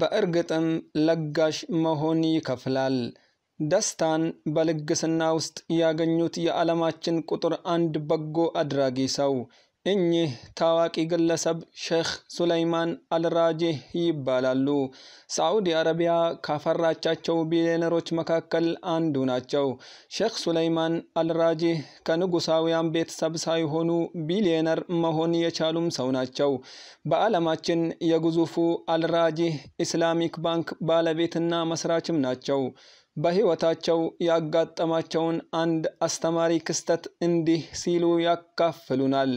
በእርግጥም ለጋሽ መሆን ይከፍላል። ደስታን በልግስና ውስጥ ያገኙት የዓለማችን ቁጥር አንድ በጎ አድራጊ ሰው እኚህ ታዋቂ ግለሰብ ሼህ ሱለይማን አልራጂህ ይባላሉ። ሳዑዲ አረቢያ ካፈራቻቸው ቢሊዮነሮች መካከል አንዱ ናቸው። ሼህ ሱለይማን አልራጂህ ከንጉሳውያን ቤተሰብ ሳይሆኑ ቢሊዮነር መሆን የቻሉም ሰው ናቸው። በዓለማችን የግዙፉ አልራጂህ ኢስላሚክ ባንክ ባለቤትና መስራችም ናቸው። በሕይወታቸው ያጋጠማቸውን አንድ አስተማሪ ክስተት እንዲህ ሲሉ ያካፍሉናል።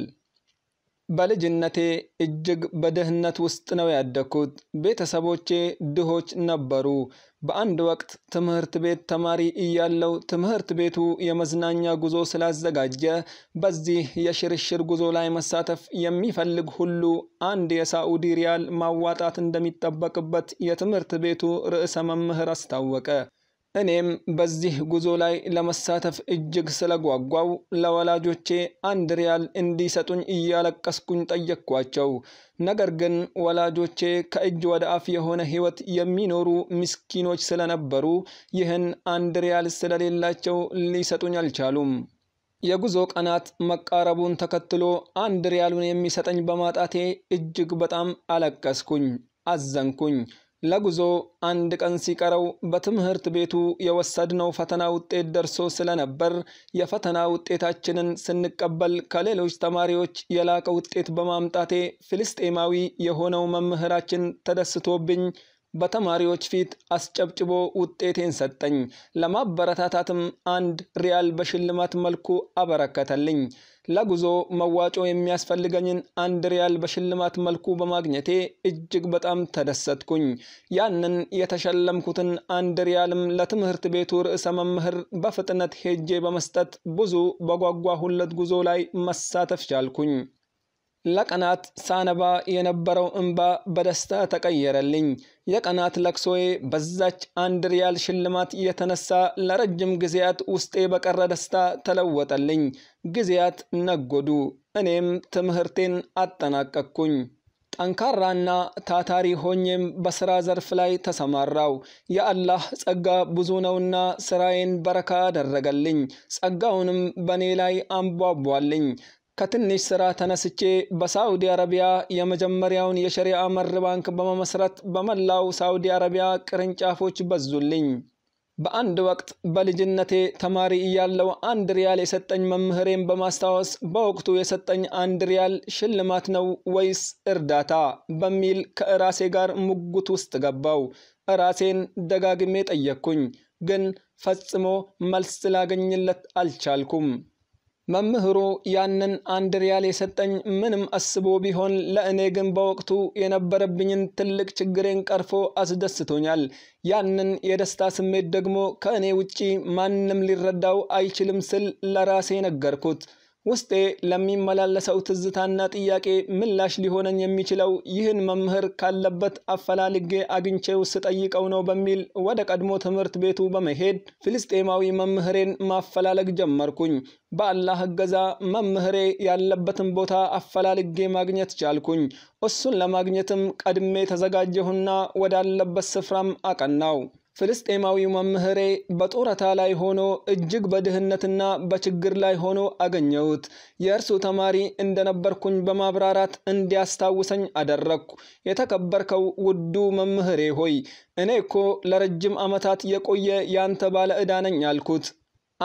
በልጅነቴ እጅግ በድህነት ውስጥ ነው ያደግኩት። ቤተሰቦቼ ድሆች ነበሩ። በአንድ ወቅት ትምህርት ቤት ተማሪ እያለው ትምህርት ቤቱ የመዝናኛ ጉዞ ስላዘጋጀ በዚህ የሽርሽር ጉዞ ላይ መሳተፍ የሚፈልግ ሁሉ አንድ የሳዑዲ ሪያል ማዋጣት እንደሚጠበቅበት የትምህርት ቤቱ ርዕሰ መምህር አስታወቀ። እኔም በዚህ ጉዞ ላይ ለመሳተፍ እጅግ ስለጓጓው ለወላጆቼ አንድ ሪያል እንዲሰጡኝ እያለቀስኩኝ ጠየቅኳቸው። ነገር ግን ወላጆቼ ከእጅ ወደ አፍ የሆነ ሕይወት የሚኖሩ ምስኪኖች ስለነበሩ ይህን አንድ ሪያል ስለሌላቸው ሊሰጡኝ አልቻሉም። የጉዞ ቀናት መቃረቡን ተከትሎ አንድ ሪያሉን የሚሰጠኝ በማጣቴ እጅግ በጣም አለቀስኩኝ፣ አዘንኩኝ። ለጉዞ አንድ ቀን ሲቀረው በትምህርት ቤቱ የወሰድነው ፈተና ውጤት ደርሶ ስለነበር የፈተና ውጤታችንን ስንቀበል ከሌሎች ተማሪዎች የላቀ ውጤት በማምጣቴ ፍልስጤማዊ የሆነው መምህራችን ተደስቶብኝ በተማሪዎች ፊት አስጨብጭቦ ውጤቴን ሰጠኝ። ለማበረታታትም አንድ ሪያል በሽልማት መልኩ አበረከተልኝ። ለጉዞ መዋጮ የሚያስፈልገኝን አንድ ሪያል በሽልማት መልኩ በማግኘቴ እጅግ በጣም ተደሰትኩኝ። ያንን የተሸለምኩትን አንድ ሪያልም ለትምህርት ቤቱ ርዕሰ መምህር በፍጥነት ሄጄ በመስጠት ብዙ በጓጓሁለት ጉዞ ላይ መሳተፍ ቻልኩኝ። ለቀናት ሳነባ የነበረው እንባ በደስታ ተቀየረልኝ። የቀናት ለቅሶዬ በዛች አንድ ሪያል ሽልማት የተነሳ ለረጅም ጊዜያት ውስጤ በቀረ ደስታ ተለወጠልኝ። ጊዜያት ነጎዱ፣ እኔም ትምህርቴን አጠናቀቅኩኝ። ጠንካራና ታታሪ ሆኜም በስራ ዘርፍ ላይ ተሰማራው። የአላህ ጸጋ ብዙ ነውና ስራዬን በረካ አደረገልኝ። ጸጋውንም በእኔ ላይ አንቧቧልኝ። ከትንሽ ስራ ተነስቼ በሳዑዲ አረቢያ የመጀመሪያውን የሸሪአ መር ባንክ በመመስረት በመላው ሳዑዲ አረቢያ ቅርንጫፎች በዙልኝ። በአንድ ወቅት በልጅነቴ ተማሪ እያለው አንድ ሪያል የሰጠኝ መምህሬን በማስታወስ በወቅቱ የሰጠኝ አንድ ሪያል ሽልማት ነው ወይስ እርዳታ በሚል ከእራሴ ጋር ሙግት ውስጥ ገባው። እራሴን ደጋግሜ ጠየቅኩኝ፣ ግን ፈጽሞ መልስ ስላገኝለት አልቻልኩም። መምህሩ ያንን አንድ ሪያል የሰጠኝ ምንም አስቦ ቢሆን ለእኔ ግን በወቅቱ የነበረብኝን ትልቅ ችግሬን ቀርፎ አስደስቶኛል። ያንን የደስታ ስሜት ደግሞ ከእኔ ውጪ ማንም ሊረዳው አይችልም ስል ለራሴ ነገርኩት። ውስጤ ለሚመላለሰው ትዝታና ጥያቄ ምላሽ ሊሆነን የሚችለው ይህን መምህር ካለበት አፈላልጌ አግኝቼው ስጠይቀው ነው በሚል ወደ ቀድሞ ትምህርት ቤቱ በመሄድ ፍልስጤማዊ መምህሬን ማፈላለግ ጀመርኩኝ። በአላህ እገዛ መምህሬ ያለበትን ቦታ አፈላልጌ ማግኘት ቻልኩኝ። እሱን ለማግኘትም ቀድሜ ተዘጋጀሁና ወዳለበት ስፍራም አቀናው። ፍልስጤማዊው መምህሬ በጡረታ ላይ ሆኖ እጅግ በድህነትና በችግር ላይ ሆኖ አገኘሁት። የእርሱ ተማሪ እንደነበርኩኝ በማብራራት እንዲያስታውሰኝ አደረግኩ። የተከበርከው ውዱ መምህሬ ሆይ እኔ እኮ ለረጅም ዓመታት የቆየ ያንተ ባለ ዕዳ ነኝ አልኩት።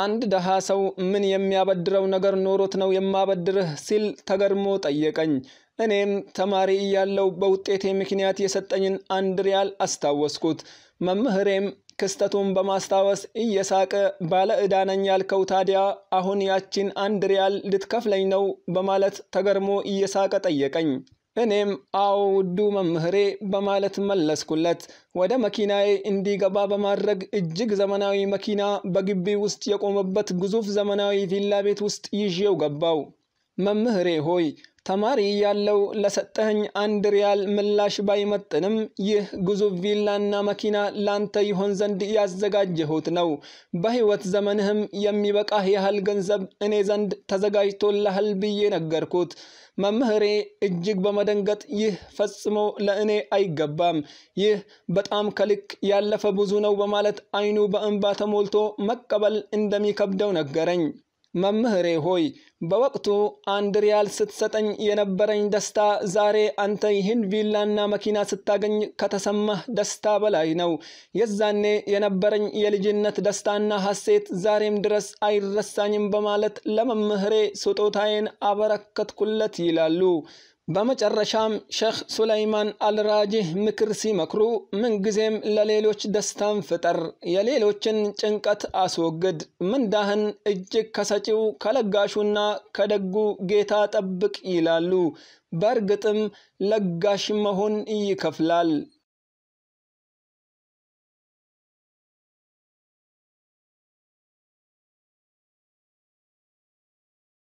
አንድ ደሃ ሰው ምን የሚያበድረው ነገር ኖሮት ነው የማበድርህ ሲል ተገርሞ ጠየቀኝ። እኔም ተማሪ እያለው በውጤቴ ምክንያት የሰጠኝን አንድ ሪያል አስታወስኩት። መምህሬም ክስተቱን በማስታወስ እየሳቀ ባለ ዕዳ ነኝ ያልከው ታዲያ አሁን ያቺን አንድ ሪያል ልትከፍለኝ ነው በማለት ተገርሞ እየሳቀ ጠየቀኝ። እኔም አዎ ውዱ መምህሬ በማለት መለስኩለት። ወደ መኪናዬ እንዲገባ በማድረግ እጅግ ዘመናዊ መኪና በግቢ ውስጥ የቆመበት ግዙፍ ዘመናዊ ቪላ ቤት ውስጥ ይዤው ገባው። መምህሬ ሆይ ተማሪ ያለው ለሰጠኝ አንድ ሪያል ምላሽ ባይመጥንም ይህ ግዙፍ ቪላና መኪና ላንተ ይሆን ዘንድ ያዘጋጀሁት ነው። በሕይወት ዘመንህም የሚበቃህ ያህል ገንዘብ እኔ ዘንድ ተዘጋጅቶልሃል ብዬ ነገርኩት። መምህሬ እጅግ በመደንገጥ ይህ ፈጽሞ ለእኔ አይገባም፣ ይህ በጣም ከልክ ያለፈ ብዙ ነው በማለት አይኑ በእንባ ተሞልቶ መቀበል እንደሚከብደው ነገረኝ። መምህሬ ሆይ በወቅቱ አንድ ሪያል ስትሰጠኝ የነበረኝ ደስታ ዛሬ አንተ ይህን ቪላና መኪና ስታገኝ ከተሰማህ ደስታ በላይ ነው። የዛኔ የነበረኝ የልጅነት ደስታና ሐሴት ዛሬም ድረስ አይረሳኝም በማለት ለመምህሬ ስጦታዬን አበረከትኩለት ይላሉ። በመጨረሻም ሼክ ሱለይማን አልራጂህ ምክር ሲመክሩ ምንጊዜም ለሌሎች ደስታን ፍጠር፣ የሌሎችን ጭንቀት አስወግድ፣ ምንዳህን እጅግ ከሰጪው ከለጋሹና ከደጉ ጌታ ጠብቅ ይላሉ። በእርግጥም ለጋሽ መሆን ይከፍላል።